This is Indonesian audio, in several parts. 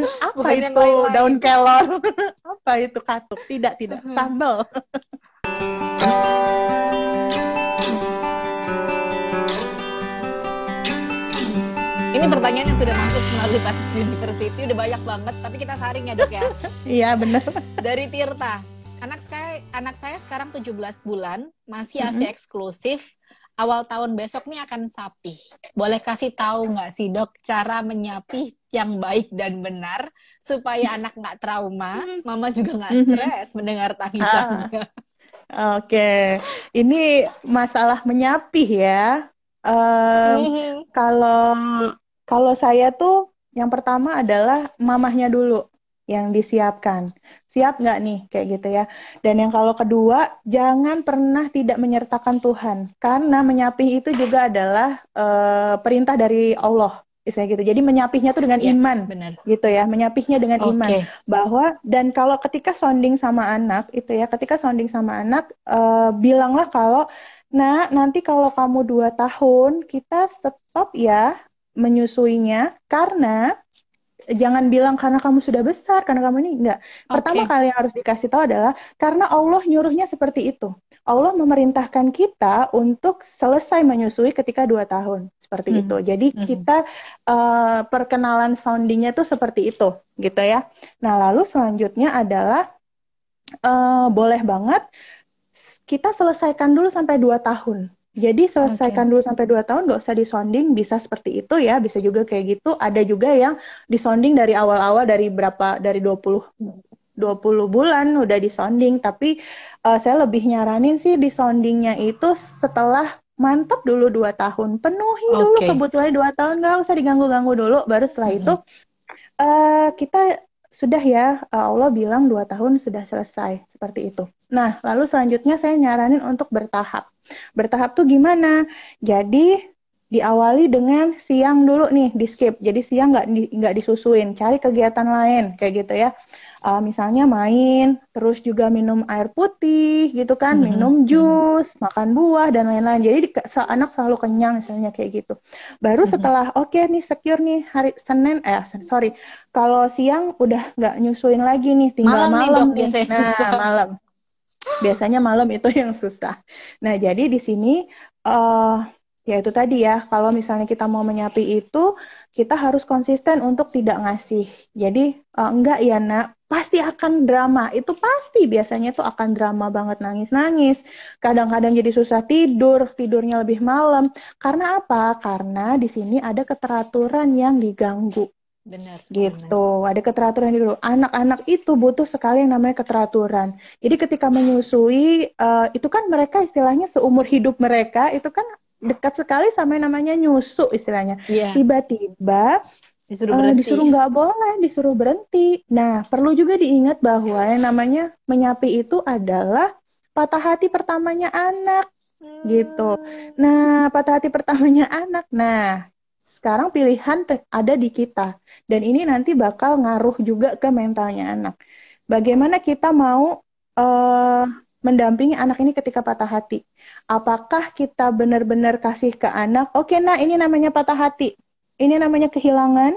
apa Bukan itu lain daun kelor apa itu katuk tidak tidak sambal Ini pertanyaan yang sudah masuk melalui Paris University udah banyak banget, tapi kita saring ya dok ya. Iya benar. Dari Tirta, anak saya anak saya sekarang 17 bulan, masih ASI eksklusif, awal tahun besok nih akan sapi. Boleh kasih tahu nggak sih dok cara menyapih yang baik dan benar supaya anak nggak trauma, hmm. mama juga nggak hmm. stres mendengar tangisannya. Ah, Oke, okay. ini masalah menyapih ya. Um, kalau kalau saya tuh yang pertama adalah mamahnya dulu yang disiapkan. Siap nggak nih kayak gitu ya. Dan yang kalau kedua, jangan pernah tidak menyertakan Tuhan karena menyapih itu juga adalah uh, perintah dari Allah istilahnya gitu. Jadi menyapihnya tuh dengan iya, iman, bener. gitu ya, menyapihnya dengan okay. iman bahwa dan kalau ketika sounding sama anak itu ya, ketika sounding sama anak uh, bilanglah kalau nah nanti kalau kamu dua tahun kita stop ya menyusuinya karena jangan bilang karena kamu sudah besar, karena kamu ini enggak. Pertama okay. kali yang harus dikasih tahu adalah karena Allah nyuruhnya seperti itu. Allah memerintahkan kita untuk selesai menyusui ketika dua tahun seperti hmm. itu. Jadi hmm. kita uh, perkenalan soundingnya tuh seperti itu, gitu ya. Nah lalu selanjutnya adalah uh, boleh banget kita selesaikan dulu sampai dua tahun jadi selesaikan okay. dulu sampai 2 tahun gak usah disonding, bisa seperti itu ya, bisa juga kayak gitu. Ada juga yang disonding dari awal-awal dari berapa dari 20 20 bulan udah disonding, tapi uh, saya lebih nyaranin sih disondingnya itu setelah mantap dulu 2 tahun, penuhi okay. dulu kebutuhannya 2 tahun, gak usah diganggu-ganggu dulu, baru setelah mm -hmm. itu uh, kita sudah ya eh, Allah bilang dua tahun sudah selesai seperti itu. Nah lalu selanjutnya saya nyaranin untuk bertahap. Bertahap tuh gimana? Jadi diawali dengan siang dulu nih di skip jadi siang nggak di, disusuin cari kegiatan lain kayak gitu ya uh, misalnya main terus juga minum air putih gitu kan hmm minum mm-hmm. jus makan buah dan lain-lain jadi anak selalu kenyang misalnya kayak gitu baru hmm setelah oke okay, nih secure nih hari senin eh sorry kalau siang udah nggak nyusuin lagi nih tinggal malam, malam nih, dok, nih. nah malam biasanya malam itu yang susah nah jadi di sini uh, ya itu tadi ya kalau misalnya kita mau menyapi itu kita harus konsisten untuk tidak ngasih jadi uh, enggak ya nak pasti akan drama itu pasti biasanya tuh akan drama banget nangis nangis kadang-kadang jadi susah tidur tidurnya lebih malam karena apa karena di sini ada keteraturan yang diganggu Benar. Gitu. Benar. Ada keteraturan dulu. Anak-anak itu butuh sekali yang namanya keteraturan. Jadi ketika menyusui, uh, itu kan mereka istilahnya seumur hidup mereka itu kan dekat sekali sama yang namanya nyusu istilahnya. Yeah. Tiba-tiba disuruh eh, nggak Uh, nggak boleh, disuruh berhenti. Nah, perlu juga diingat bahwa yang namanya menyapi itu adalah patah hati pertamanya anak hmm. gitu. Nah, patah hati pertamanya anak. Nah, sekarang pilihan ada di kita dan ini nanti bakal ngaruh juga ke mentalnya anak. Bagaimana kita mau uh, mendampingi anak ini ketika patah hati. Apakah kita benar-benar kasih ke anak, oke okay, nah ini namanya patah hati, ini namanya kehilangan,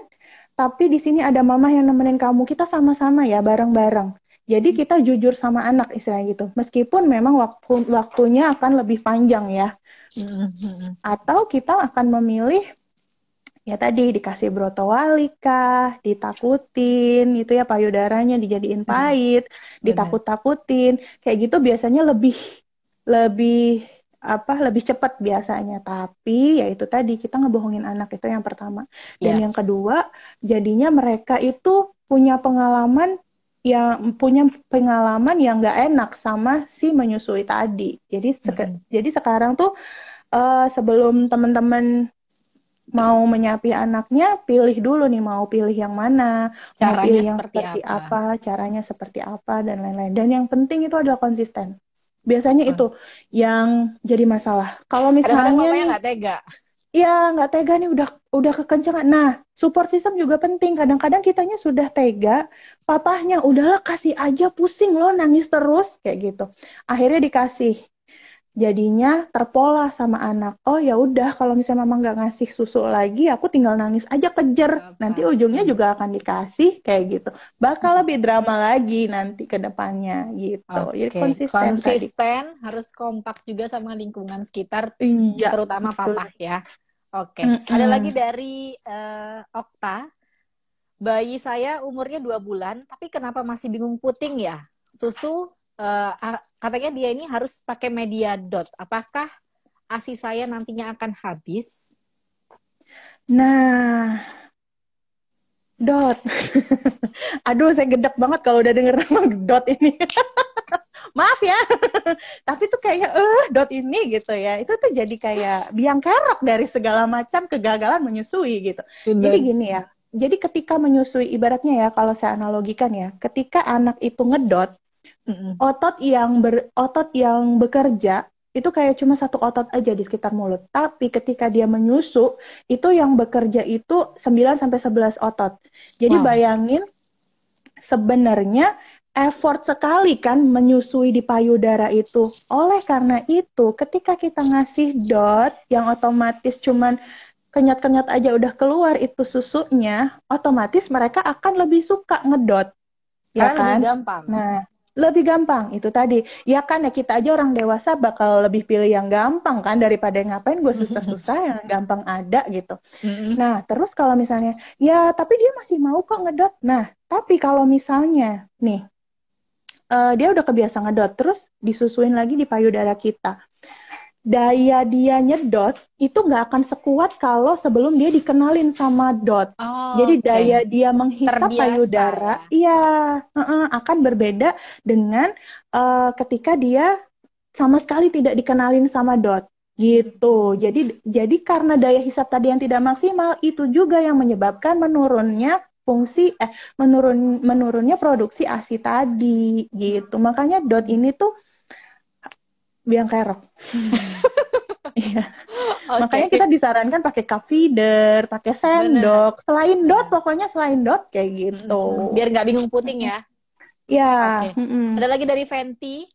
tapi di sini ada mama yang nemenin kamu, kita sama-sama ya bareng-bareng. Jadi hmm. kita jujur sama anak istilahnya gitu. Meskipun memang waktu waktunya akan lebih panjang ya. Hmm, hmm, Atau kita akan memilih ya tadi dikasih broto walika, ditakutin, itu ya payudaranya dijadiin hmm, pahit, ditakut-takutin, kayak gitu biasanya lebih lebih apa lebih cepat biasanya tapi ya itu tadi kita ngebohongin anak itu yang pertama dan yes. yang kedua jadinya mereka itu punya pengalaman yang punya pengalaman yang nggak enak sama si menyusui tadi jadi mm -hmm. jadi sekarang tuh uh, sebelum teman-teman mau menyapi anaknya pilih dulu nih mau pilih yang mana caranya mau pilih yang seperti apa. apa caranya seperti apa dan lain-lain dan yang penting itu adalah konsisten biasanya hmm. itu yang jadi masalah kalau misalnya nih nggak tega Iya, nggak tega nih udah udah kekencangan. Nah, support system juga penting. Kadang-kadang kitanya sudah tega, papahnya udahlah kasih aja pusing lo nangis terus kayak gitu. Akhirnya dikasih jadinya terpola sama anak oh ya udah kalau misalnya mama nggak ngasih susu lagi aku tinggal nangis aja kejer nanti ujungnya juga akan dikasih kayak gitu bakal hmm. lebih drama lagi nanti ke depannya gitu okay. jadi konsisten konsisten harus kompak juga sama lingkungan sekitar iya, terutama betul. papa ya oke okay. mm -hmm. ada lagi dari uh, Okta bayi saya umurnya dua bulan tapi kenapa masih bingung puting ya susu uh, katanya dia ini harus pakai media dot. Apakah asi saya nantinya akan habis? Nah, dot. Aduh, saya gedek banget kalau udah denger nama dot ini. Maaf ya, tapi tuh kayak eh dot ini gitu ya. Itu tuh jadi kayak biang kerok dari segala macam kegagalan menyusui gitu. Benar. Jadi gini ya, jadi ketika menyusui ibaratnya ya kalau saya analogikan ya, ketika anak itu ngedot mm Otot yang ber, otot yang bekerja itu kayak cuma satu otot aja di sekitar mulut. Tapi ketika dia menyusu, itu yang bekerja itu 9 sampai 11 otot. Jadi wow. bayangin sebenarnya effort sekali kan menyusui di payudara itu. Oleh karena itu, ketika kita ngasih dot yang otomatis cuman kenyat-kenyat aja udah keluar itu susunya, otomatis mereka akan lebih suka ngedot. Ya kan? Lebih gampang. Nah, lebih gampang itu tadi ya kan ya kita aja orang dewasa bakal lebih pilih yang gampang kan daripada yang ngapain gue susah-susah yang gampang ada gitu nah terus kalau misalnya ya tapi dia masih mau kok ngedot nah tapi kalau misalnya nih uh, dia udah kebiasa ngedot terus disusuin lagi di payudara kita daya dia nyedot itu nggak akan sekuat kalau sebelum dia dikenalin sama dot. Oh, Jadi okay. daya dia menghisap Terbiasa. payudara, ya. iya uh -uh, akan berbeda dengan uh, ketika dia sama sekali tidak dikenalin sama dot gitu. Jadi jadi karena daya hisap tadi yang tidak maksimal itu juga yang menyebabkan menurunnya fungsi eh menurun menurunnya produksi ASI tadi gitu. Makanya dot ini tuh biang kerok. Hmm. Iya. okay. Makanya kita disarankan pakai cup feeder, pakai sendok, Bener. selain dot pokoknya selain dot kayak gitu. Hmm, biar nggak bingung puting ya. Iya. Okay. Ada lagi dari Fenty.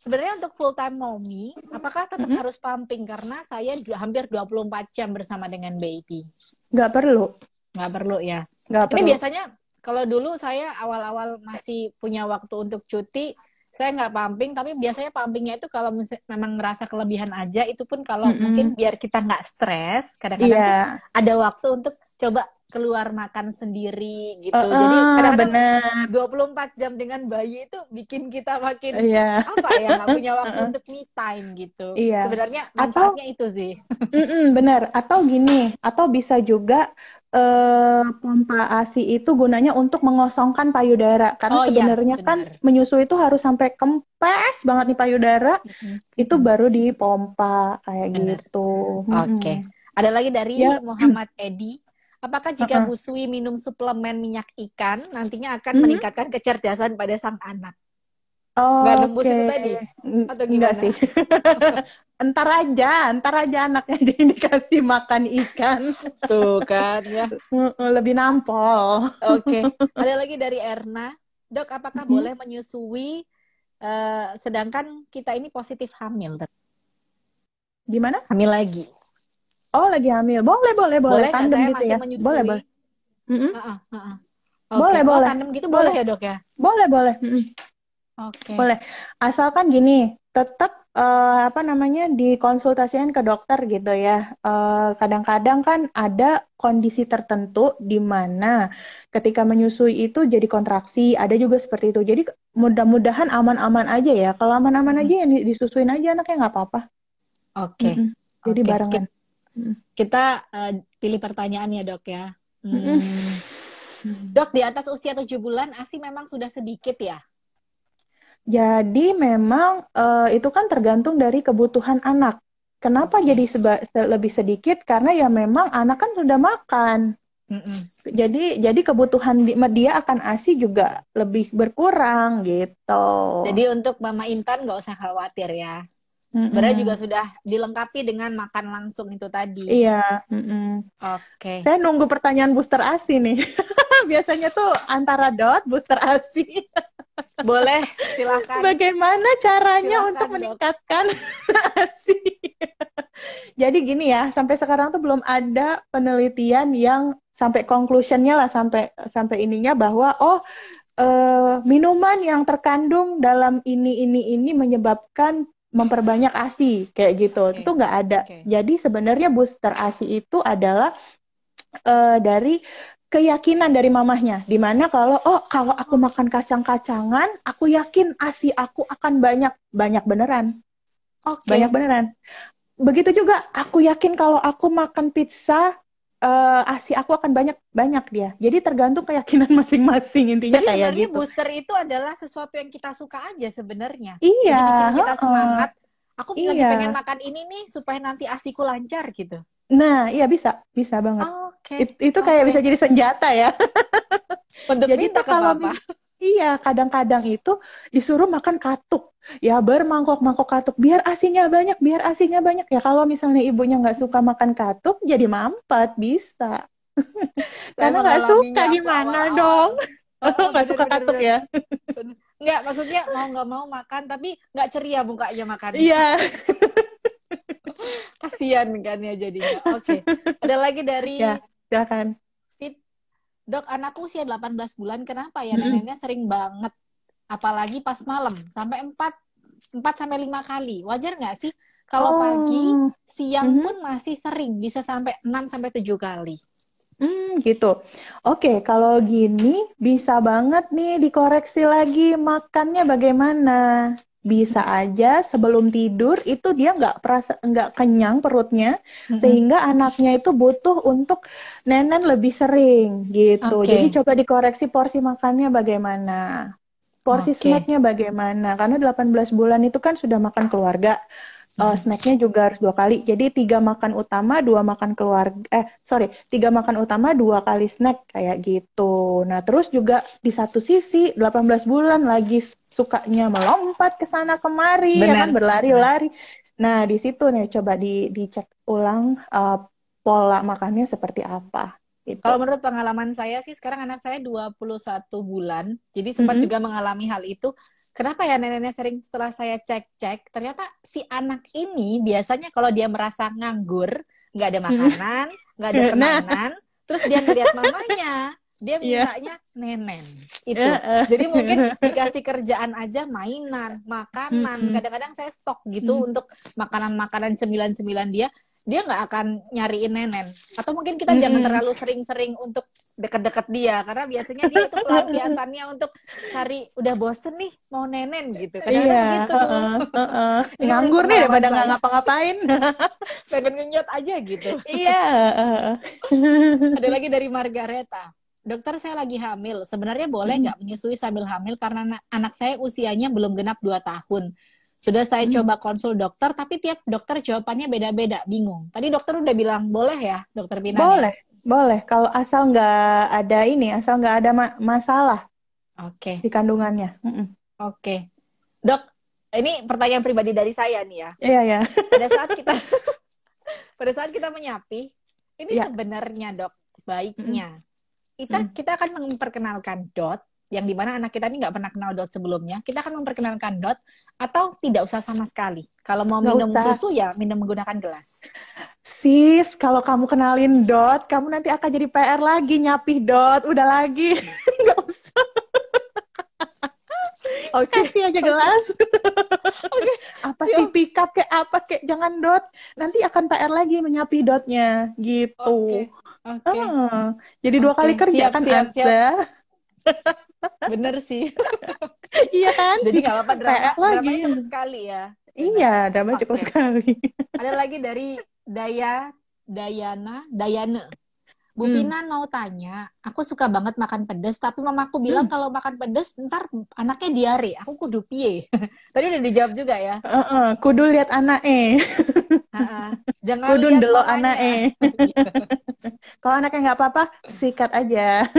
Sebenarnya untuk full time mommy, apakah tetap mm -hmm. harus pumping karena saya juga hampir 24 jam bersama dengan baby? Nggak perlu. Nggak perlu ya. Nggak Ini biasanya kalau dulu saya awal-awal masih punya waktu untuk cuti, saya nggak pumping tapi biasanya pumpingnya itu kalau memang ngerasa kelebihan aja itu pun kalau mm -hmm. mungkin biar kita nggak stres kadang-kadang yeah. ada waktu untuk coba keluar makan sendiri gitu uh, jadi kadang-kadang dua puluh empat jam dengan bayi itu bikin kita makin yeah. apa ya nggak punya waktu untuk me time gitu yeah. sebenarnya atau itu sih mm -mm, benar atau gini atau bisa juga eh, pompa ASI itu gunanya untuk mengosongkan payudara karena oh, iya, sebenarnya iya, kan menyusui itu harus sampai kempes banget nih payudara mm-hmm. itu baru dipompa kayak bener. gitu. Oke. Okay. Hmm. Ada lagi dari ya. Muhammad Edi. Apakah jika uh-uh. busui minum suplemen minyak ikan nantinya akan mm-hmm. meningkatkan kecerdasan pada sang anak? Oh, nggak nembus okay. itu tadi atau gimana? Enggak sih. entar aja, entar aja anaknya jadi dikasih makan ikan. Tuh kan ya. Lebih nampol. Oke. Okay. Ada lagi dari Erna. Dok, apakah mm-hmm. boleh menyusui uh, sedangkan kita ini positif hamil? Gimana? Hamil lagi. Oh, lagi hamil. Boleh, boleh, boleh. boleh tandem saya gitu ya. Menyusui? Boleh, boleh. Mm -hmm. uh -uh, uh -uh. Okay. Boleh, oh, boleh. Tandem gitu boleh. boleh ya, Dok ya? Boleh, boleh. Mm -hmm. Oke. Okay. Boleh. Asalkan gini, tetap uh, eh, apa namanya dikonsultasikan ke dokter gitu ya. kadang eh, kadang-kadang kan ada kondisi tertentu di mana ketika menyusui itu jadi kontraksi, ada juga seperti itu. Jadi mudah-mudahan aman-aman aja ya. Kalau aman-aman hmm. aja yang disusuin aja anaknya nggak apa-apa. Oke. Okay. Mm-hmm. Jadi okay. barengan. Kita uh, pilih pertanyaan ya dok ya. Hmm. Dok, di atas usia 7 bulan ASI memang sudah sedikit ya? Jadi memang uh, itu kan tergantung dari kebutuhan anak. Kenapa jadi seba, lebih sedikit? Karena ya memang anak kan sudah makan. Mm -mm. Jadi jadi kebutuhan di, dia akan asi juga lebih berkurang gitu. Jadi untuk Mama Intan nggak usah khawatir ya. Mm -mm. Berarti juga sudah dilengkapi dengan makan langsung itu tadi. Iya. Mm -mm. Oke. Okay. Saya nunggu pertanyaan booster asi nih. Biasanya tuh antara dot booster asi. Boleh, silakan. Bagaimana caranya silakan, untuk meningkatkan asi? Jadi gini ya, sampai sekarang tuh belum ada penelitian yang sampai conclusionnya lah sampai sampai ininya bahwa oh eh, minuman yang terkandung dalam ini ini ini menyebabkan memperbanyak asi kayak gitu. Okay. Itu nggak ada. Okay. Jadi sebenarnya booster asi itu adalah uh, dari keyakinan dari mamahnya. Dimana kalau, oh kalau aku makan kacang-kacangan, aku yakin asi aku akan banyak. Banyak beneran. Okay. Banyak beneran. Begitu juga, aku yakin kalau aku makan pizza, uh, asi aku akan banyak banyak dia. Jadi tergantung keyakinan masing-masing intinya Jadi kayak gitu. booster itu adalah sesuatu yang kita suka aja sebenarnya. Iya. Jadi bikin kita semangat. Aku iya. lagi pengen makan ini nih supaya nanti asiku lancar gitu. Nah, iya bisa, bisa banget. Oh, okay. It, itu kayak okay. bisa jadi senjata ya. Untuk jadi minta kalau Iya, kadang-kadang itu disuruh makan katuk, ya bermangkok-mangkok katuk, biar asinnya banyak, biar asinnya banyak ya. Kalau misalnya ibunya nggak suka makan katuk, jadi mampet bisa. Karena nggak suka gimana awal. dong? Oh, oh, nggak oh, suka bener, katuk ya? Nggak, maksudnya mau nggak mau makan, tapi nggak ceria mukanya makan. Iya kasihan kan ya jadinya. Oke. Okay. Ada lagi dari ya, silakan. Fit. Dok, anakku usia 18 bulan kenapa ya hmm. neneknya sering banget apalagi pas malam sampai 4 4 sampai 5 kali. Wajar nggak sih? Kalau oh. pagi, siang -hmm. pun masih sering, bisa sampai 6 sampai 7 kali. Hmm, gitu. Oke, kalau gini bisa banget nih dikoreksi lagi makannya bagaimana bisa aja sebelum tidur itu dia nggak perasa nggak kenyang perutnya mm-hmm. sehingga anaknya itu butuh untuk nenen lebih sering gitu okay. jadi coba dikoreksi porsi makannya bagaimana porsi okay. snacknya bagaimana karena 18 bulan itu kan sudah makan keluarga uh, snacknya juga harus dua kali. Jadi tiga makan utama, dua makan keluarga, eh sorry, tiga makan utama, dua kali snack kayak gitu. Nah terus juga di satu sisi 18 bulan lagi sukanya melompat ke sana kemari, ya kan berlari-lari. Nah di situ nih coba di dicek ulang uh, pola makannya seperti apa. Gitu. Kalau menurut pengalaman saya sih sekarang anak saya 21 bulan. Jadi sempat mm -hmm. juga mengalami hal itu. Kenapa ya neneknya nenek sering setelah saya cek-cek, ternyata si anak ini biasanya kalau dia merasa nganggur, nggak ada mm-hmm. makanan, nggak ada nah. kenangan, terus dia ngeliat mamanya, dia iya. mintanya yeah. nenen itu yeah, uh, jadi mungkin dikasih kerjaan aja mainan makanan mm-hmm. kadang-kadang saya stok gitu mm. untuk makanan-makanan cemilan-cemilan dia dia nggak akan nyariin nenen atau mungkin kita hmm. jangan terlalu sering-sering untuk deket-deket dia karena biasanya dia itu pelampiasannya untuk cari udah bosen nih mau nenen gitu kadang iya, gitu uh, uh, uh, nganggur nih daripada nggak ngapa-ngapain pengen ngenyot aja gitu iya ada lagi dari Margareta Dokter saya lagi hamil. Sebenarnya boleh nggak hmm. menyusui sambil hamil karena anak saya usianya belum genap 2 tahun. Sudah saya hmm. coba konsul dokter, tapi tiap dokter jawabannya beda-beda, bingung. Tadi dokter udah bilang boleh ya, dokter Pina? Ya? Boleh, boleh. Kalau asal nggak ada ini, asal nggak ada ma masalah. Oke. Okay. Di kandungannya. Mm -mm. Oke, okay. dok. Ini pertanyaan pribadi dari saya nih ya. Iya yeah, ya. Yeah. Pada saat kita, pada saat kita menyapi, ini yeah. sebenarnya dok baiknya mm kita mm kita akan memperkenalkan dot yang dimana anak kita ini nggak pernah kenal dot sebelumnya, kita akan memperkenalkan dot atau tidak usah sama sekali. Kalau mau gak minum usah. susu ya minum menggunakan gelas. Sis, kalau kamu kenalin dot, kamu nanti akan jadi PR lagi nyapih dot, udah lagi nggak usah. Oke, okay. aja gelas. Oke. Okay. apa Siap. sih pick up kayak apa kayak jangan dot. Nanti akan PR lagi menyapi dotnya gitu. Oke. Okay. Ah, okay. jadi dua okay. kali kerja siap, kan siap, Siap. Bener sih. iya kan? Jadi nggak apa-apa drama, dramanya cukup sekali ya. Iya, drama cukup sekali. Ada lagi dari Daya Dayana Dayana. Bu hmm. mau tanya, aku suka banget makan pedas, tapi mamaku hmm. bilang hmm. kalau makan pedas ntar anaknya diare. Aku kudu pie. Tadi udah dijawab juga ya. Uh -uh, kudu lihat anak eh. uh -uh. Jangan kudu ndelok anak eh. kalau anaknya nggak apa-apa, sikat aja.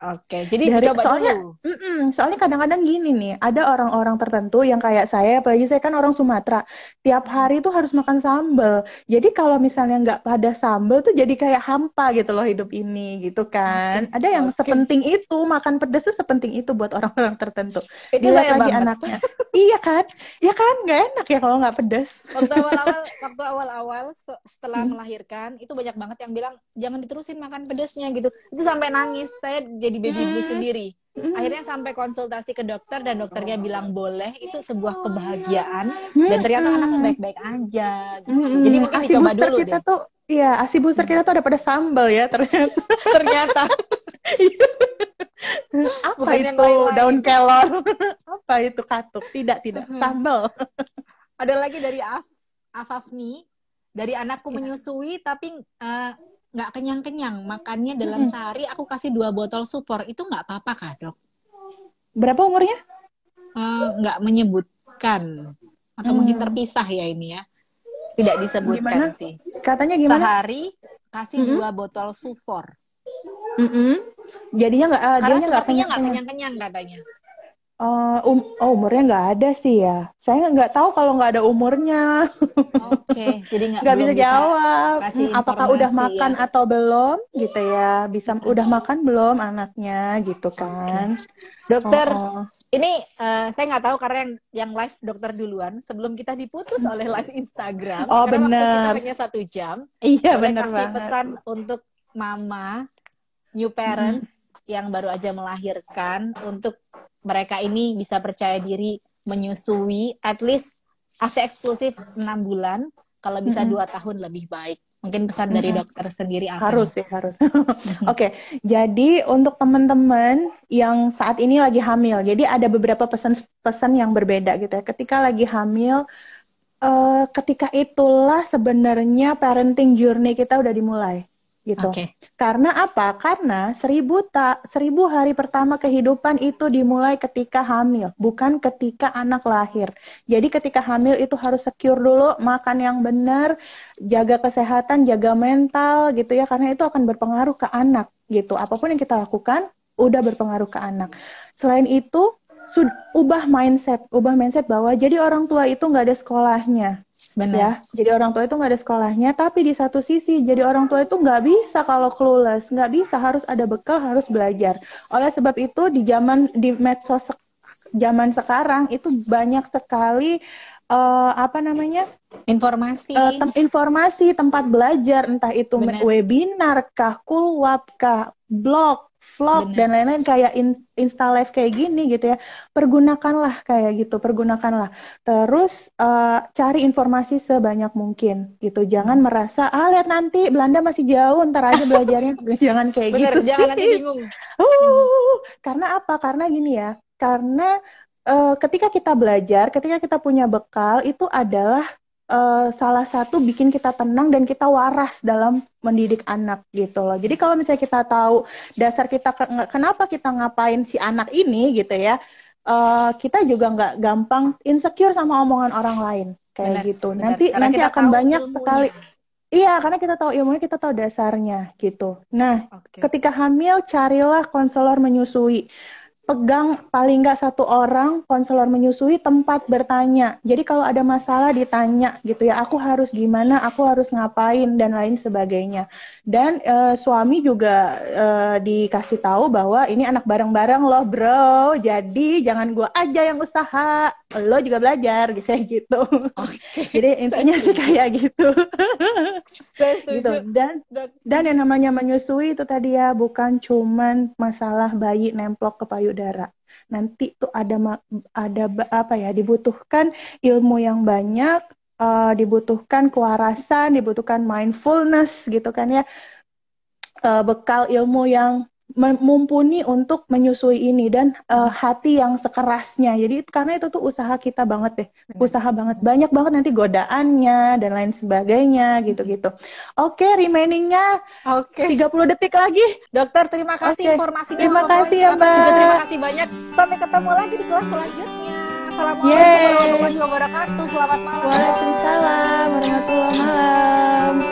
Oke, jadi dari, coba soalnya, dulu. Mm -mm, soalnya kadang-kadang gini nih, ada orang-orang tertentu yang kayak saya, apalagi saya kan orang Sumatera, tiap hari tuh harus makan sambel. Jadi kalau misalnya nggak pada sambel tuh jadi kayak hampa gitu loh hidup ini, gitu kan. Ada yang okay. sepenting itu, makan pedas tuh sepenting itu buat orang-orang tertentu. Itu Dilihat saya lagi banget. anaknya. iya kan? Iya kan? Nggak enak ya kalau nggak pedas. Waktu awal-awal, waktu awal-awal setelah hmm. melahirkan, itu banyak banget yang bilang, jangan diterusin makan pedasnya gitu. Itu sampai nangis. Saya jadi jadi baby ibu hmm. sendiri. Hmm. Akhirnya sampai konsultasi ke dokter dan dokternya oh. bilang boleh, itu sebuah kebahagiaan hmm. dan ternyata anaknya baik-baik aja. Jadi mungkin asi dicoba dulu kita deh. Tuh, iya, asi booster kita tuh ada pada sambal ya ternyata. ternyata. Apa Bukan itu daun kelor? Apa itu katuk? Tidak, tidak. Sambal. ada lagi dari Af, Afafni. Dari anakku menyusui tapi uh, nggak kenyang-kenyang hmm. makannya dalam hmm. sehari aku kasih dua botol supor itu nggak apa-apa kak dok berapa umurnya uh, nggak menyebutkan atau hmm. mungkin terpisah ya ini ya tidak disebutkan gimana? sih katanya gimana sehari kasih hmm. dua botol sufor mm -hmm. jadinya nggak uh, karena nggak kenyang kenyang katanya Eh, um, oh, umurnya nggak ada sih ya. Saya nggak tahu kalau nggak ada umurnya. Oke, okay. jadi nggak bisa jawab. Bisa hmm, apakah udah ya. makan ya. atau belum, gitu ya? Bisa okay. udah makan belum anaknya, gitu kan? Dokter, oh. ini uh, saya nggak tahu karena yang, yang live dokter duluan sebelum kita diputus oleh live Instagram. Oh karena Waktu kita hanya satu jam. Iya benar banget. pesan untuk mama, new parents. Hmm yang baru aja melahirkan untuk mereka ini bisa percaya diri menyusui at least asi eksklusif 6 bulan kalau bisa dua mm -hmm. tahun lebih baik mungkin pesan dari dokter sendiri apa? harus deh harus oke okay. jadi untuk teman-teman yang saat ini lagi hamil jadi ada beberapa pesan-pesan yang berbeda gitu ya ketika lagi hamil uh, ketika itulah sebenarnya parenting journey kita udah dimulai gitu. Okay. Karena apa? Karena seribu tak seribu hari pertama kehidupan itu dimulai ketika hamil, bukan ketika anak lahir. Jadi ketika hamil itu harus secure dulu, makan yang benar, jaga kesehatan, jaga mental gitu ya, karena itu akan berpengaruh ke anak gitu. Apapun yang kita lakukan udah berpengaruh ke anak. Selain itu sudah ubah mindset, ubah mindset bahwa jadi orang tua itu nggak ada sekolahnya. Benar. Ya, jadi orang tua itu nggak ada sekolahnya, tapi di satu sisi jadi orang tua itu nggak bisa kalau kelulus, nggak bisa harus ada bekal, harus belajar. Oleh sebab itu di zaman di medsos zaman sekarang itu banyak sekali uh, apa namanya informasi uh, tem informasi tempat belajar entah itu Bener. webinar kah kulwap kah blog vlog Bener. dan lain-lain kayak in, insta live kayak gini gitu ya pergunakanlah kayak gitu pergunakanlah terus uh, cari informasi sebanyak mungkin gitu jangan hmm. merasa ah lihat nanti Belanda masih jauh ntar aja belajarnya jangan kayak Bener, gitu jangan sih bingung. Uh, hmm. karena apa karena gini ya karena uh, ketika kita belajar ketika kita punya bekal itu adalah uh, salah satu bikin kita tenang dan kita waras dalam mendidik anak gitu loh. Jadi kalau misalnya kita tahu dasar kita kenapa kita ngapain si anak ini gitu ya, uh, kita juga nggak gampang insecure sama omongan orang lain kayak benar, gitu. Benar. Nanti karena nanti akan banyak ilmunya. sekali. Iya, karena kita tahu ilmunya, kita tahu dasarnya gitu. Nah, okay. ketika hamil carilah konselor menyusui pegang paling nggak satu orang konselor menyusui tempat bertanya. Jadi kalau ada masalah ditanya gitu ya, aku harus gimana, aku harus ngapain dan lain sebagainya. Dan e, suami juga e, dikasih tahu bahwa ini anak bareng-bareng loh, bro. Jadi jangan gua aja yang usaha lo juga belajar gitu gitu jadi intinya sih kayak gitu gitu dan dan yang namanya menyusui itu tadi ya bukan cuman masalah bayi nemplok ke payudara nanti tuh ada ada apa ya dibutuhkan ilmu yang banyak uh, dibutuhkan kewarasan dibutuhkan mindfulness gitu kan ya uh, bekal ilmu yang mumpuni untuk menyusui ini dan uh, hati yang sekerasnya. Jadi karena itu tuh usaha kita banget deh, hmm. usaha banget, banyak banget nanti godaannya dan lain sebagainya gitu-gitu. Oke, okay, remainingnya oke okay. 30 detik lagi. Dokter terima kasih okay. informasinya. Terima kasih ya Mbak. terima kasih banyak. Sampai ketemu lagi di kelas selanjutnya. Assalamualaikum warahmatullahi wabarakatuh. Selamat malam. Waalaikumsalam warahmatullahi malam.